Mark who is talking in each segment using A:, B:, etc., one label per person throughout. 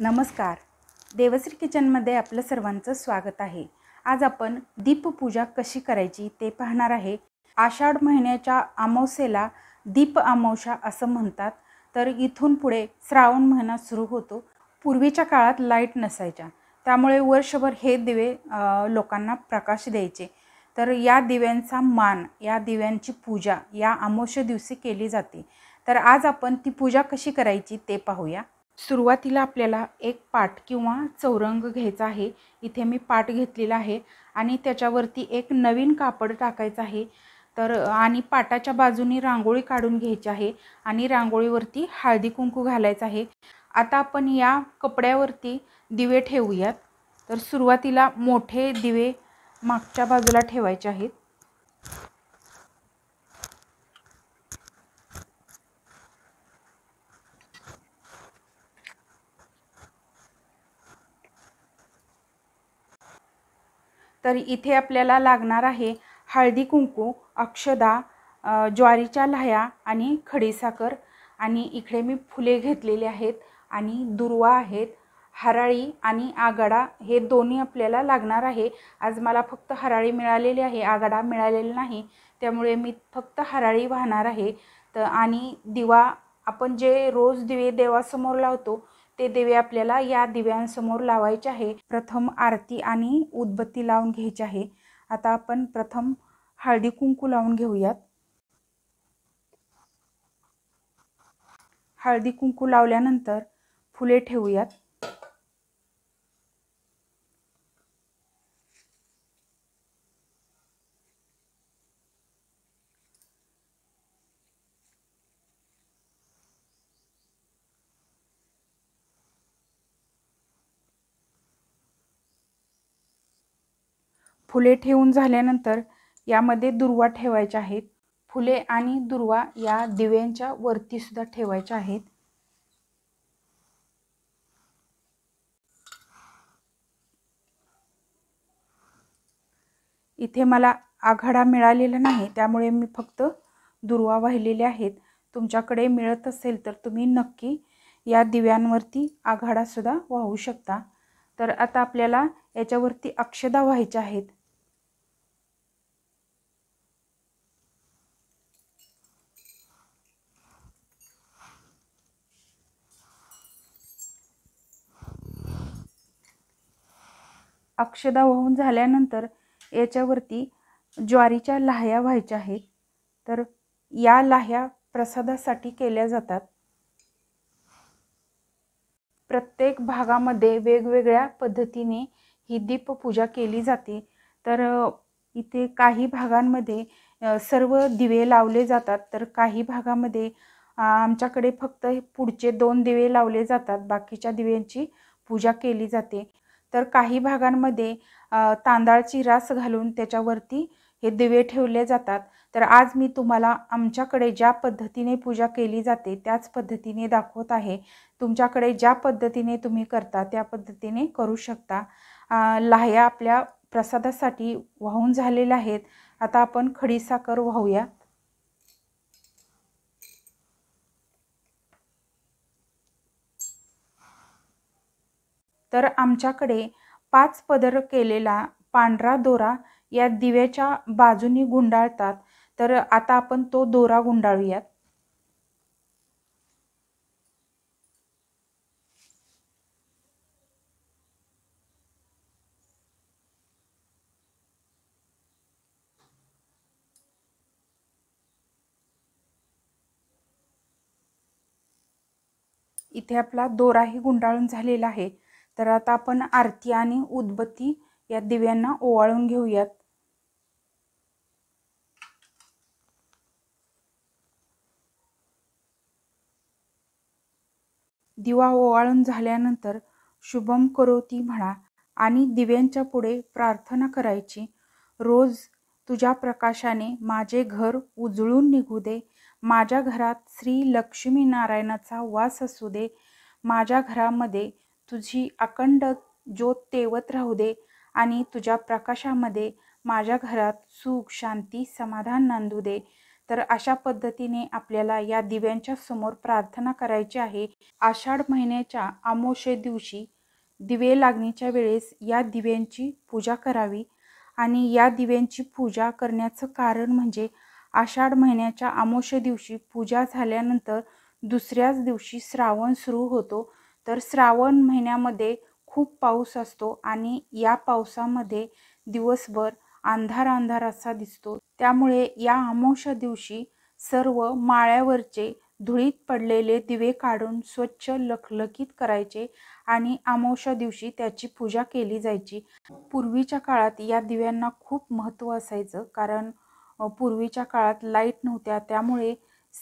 A: नमस्कार देवश्री किचनमध्ये आपलं सर्वांचं स्वागत आहे आज आपण दीपपूजा कशी करायची ते पाहणार आहे आषाढ महिन्याच्या अमावस्येला दीप अमावशा असं म्हणतात तर इथून पुढे श्रावण महिना सुरू होतो पूर्वीच्या काळात लाईट नसायच्या त्यामुळे वर्षभर हे दिवे लोकांना प्रकाश द्यायचे तर या दिव्यांचा मान या दिव्यांची पूजा या अमावस्या दिवशी केली जाते तर आज आपण ती पूजा कशी करायची ते पाहूया सुरुवातीला आपल्याला एक पाट किंवा चौरंग घ्यायचा आहे इथे मी पाट घेतलेला आहे आणि त्याच्यावरती एक नवीन कापड टाकायचं आहे तर आणि पाटाच्या बाजूनी रांगोळी काढून घ्यायची आहे आणि रांगोळीवरती हळदी कुंकू घालायचं आहे आता आपण या कपड्यावरती दिवे ठेवूयात तर सुरुवातीला मोठे दिवे मागच्या बाजूला ठेवायचे आहेत तर इथे आपल्याला लागणार आहे हळदी कुंकू अक्षदा ज्वारीच्या लाह्या आणि खडीसाखर आणि इकडे मी फुले घेतलेली आहेत आणि दुर्वा आहेत हराळी आणि आगाडा हे दोन्ही आपल्याला लागणार आहे आज मला फक्त हराळी मिळालेली आहे आगाडा मिळालेला नाही त्यामुळे मी फक्त हराळी वाहणार आहे तर आणि दिवा आपण जे रोज दिवे देवासमोर लावतो ते दिवे आपल्याला या दिव्यांसमोर लावायचे आहे प्रथम आरती आणि उदबत्ती लावून घ्यायची आहे आता आपण प्रथम हळदी कुंकू लावून घेऊयात हळदी कुंकू लावल्यानंतर फुले ठेवूयात फुले ठेवून झाल्यानंतर यामध्ये दुर्वा ठेवायच्या आहेत फुले आणि दुर्वा या दिव्यांच्या वरतीसुद्धा ठेवायच्या आहेत इथे मला आघाडा मिळालेला नाही त्यामुळे मी फक्त दुर्वा वाहिलेले आहेत तुमच्याकडे मिळत असेल तर तुम्ही नक्की या दिव्यांवरती आघाडासुद्धा वाहू शकता तर आता आपल्याला याच्यावरती अक्षदा व्हायच्या आहेत अक्षदा वाहून झाल्यानंतर याच्यावरती ज्वारीच्या लाह्या व्हायच्या आहेत तर या लाह्या प्रसादासाठी केल्या जातात प्रत्येक भागामध्ये वेगवेगळ्या पद्धतीने ही दीपपूजा केली जाते तर इथे काही भागांमध्ये सर्व दिवे लावले जातात तर काही भागामध्ये आमच्याकडे फक्त पुढचे दोन दिवे लावले जातात बाकीच्या दिव्यांची पूजा केली जाते तर काही भागांमध्ये तांदळाची रास घालून त्याच्यावरती हे दिवे ठेवले जातात तर आज मी तुम्हाला आमच्याकडे ज्या पद्धतीने पूजा केली जाते त्याच पद्धतीने दाखवत आहे तुमच्याकडे ज्या पद्धतीने तुम्ही करता त्या पद्धतीने करू शकता लाह्या आपल्या प्रसादासाठी वाहून झालेल्या आहेत आता आपण खडीसाखर वाहूया तर आमच्याकडे पाच पदर केलेला पांढरा दोरा या दिव्याच्या बाजूनी गुंडाळतात तर आता आपण तो दोरा गुंडाळूयात इथे आपला दोराही गुंडाळून झालेला आहे तर आता आपण आरती आणि उदबत्ती या दिव्यांना ओवाळून घेऊयात दिवा ओवाळून झाल्यानंतर शुभम करोती म्हणा आणि दिव्यांच्या पुढे प्रार्थना करायची रोज तुझ्या प्रकाशाने माझे घर उजळून निघू दे माझ्या घरात श्री लक्ष्मी नारायणाचा वास असू दे माझ्या घरामध्ये तुझी अखंड ज्योत तेवत राहू दे आणि तुझ्या प्रकाशामध्ये माझ्या घरात सुख शांती समाधान नांदू दे तर अशा पद्धतीने आपल्याला या दिव्यांच्या समोर प्रार्थना करायची आहे आषाढ महिन्याच्या आमोशे दिवशी दिवे लागणीच्या वेळेस या दिव्यांची पूजा करावी आणि या दिव्यांची पूजा करण्याचं कारण म्हणजे आषाढ महिन्याच्या आमोशे दिवशी पूजा झाल्यानंतर दुसऱ्याच दिवशी श्रावण सुरू होतो तर श्रावण महिन्यामध्ये खूप पाऊस असतो आणि या पावसामध्ये दिवसभर अंधार अंधार असा दिसतो त्यामुळे या अमावश्या दिवशी सर्व माळ्यावरचे धुळीत पडलेले दिवे काढून स्वच्छ लखलखीत करायचे आणि अमावश्या दिवशी त्याची पूजा केली जायची पूर्वीच्या काळात या दिव्यांना खूप महत्त्व असायचं कारण पूर्वीच्या काळात लाईट नव्हत्या त्यामुळे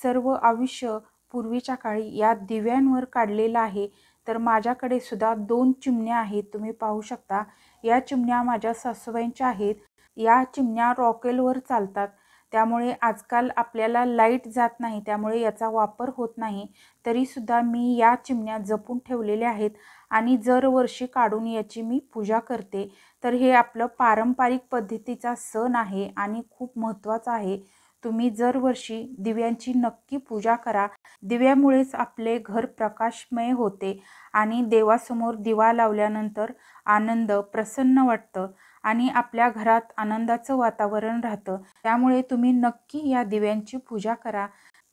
A: सर्व आयुष्य पूर्वीच्या काळी या दिव्यांवर काढलेला आहे तर माझ्याकडे सुद्धा दोन चिमण्या आहेत तुम्ही पाहू शकता या चिमण्या माझ्या सासूबाईंच्या आहेत या चिमण्या रॉकेलवर चालतात त्यामुळे आजकाल आपल्याला लाईट जात नाही त्यामुळे याचा वापर होत नाही तरीसुद्धा मी या चिमण्या जपून ठेवलेल्या आहेत आणि दरवर्षी काढून याची मी पूजा करते तर हे आपलं पारंपरिक पद्धतीचा सण आहे आणि खूप महत्त्वाचा आहे तुम्ही दरवर्षी दिव्यांची नक्की पूजा करा दिव्यामुळेच आपले घर प्रकाशमय होते आणि देवासमोर दिवा लावल्यानंतर आनंद प्रसन्न वाटतं आणि आपल्या घरात आनंदाचं वातावरण राहतं त्यामुळे तुम्ही नक्की या दिव्यांची पूजा करा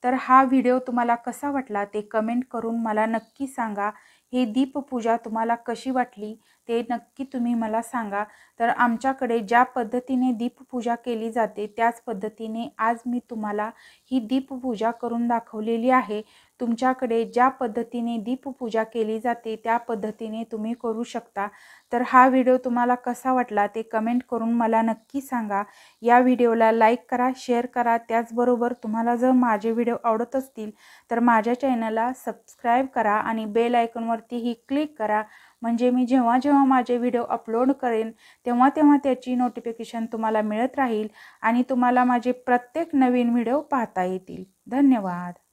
A: तर हा व्हिडिओ तुम्हाला कसा वाटला ते कमेंट करून मला नक्की सांगा ही दीपपूजा तुम्हाला कशी वाटली ते नक्की तुम्ही मला सांगा तर आमच्याकडे ज्या पद्धतीने दीपपूजा केली जाते त्याच पद्धतीने आज मी तुम्हाला ही दीपपूजा करून दाखवलेली आहे तुमच्याकडे ज्या पद्धतीने दीपपूजा केली जाते त्या पद्धतीने तुम्ही करू शकता तर हा व्हिडिओ तुम्हाला कसा वाटला ते कमेंट करून मला नक्की सांगा या व्हिडिओला लाईक करा शेअर करा त्याचबरोबर तुम्हाला जर माझे व्हिडिओ आवडत असतील तर माझ्या चॅनलला सबस्क्राईब करा आणि बेल आयकॉनवरतीही क्लिक करा म्हणजे मी जेव्हा जेव्हा माझे व्हिडिओ अपलोड करेन तेव्हा तेव्हा त्याची नोटिफिकेशन तुम्हाला मिळत राहील आणि तुम्हाला माझे प्रत्येक नवीन व्हिडिओ पाहता येतील धन्यवाद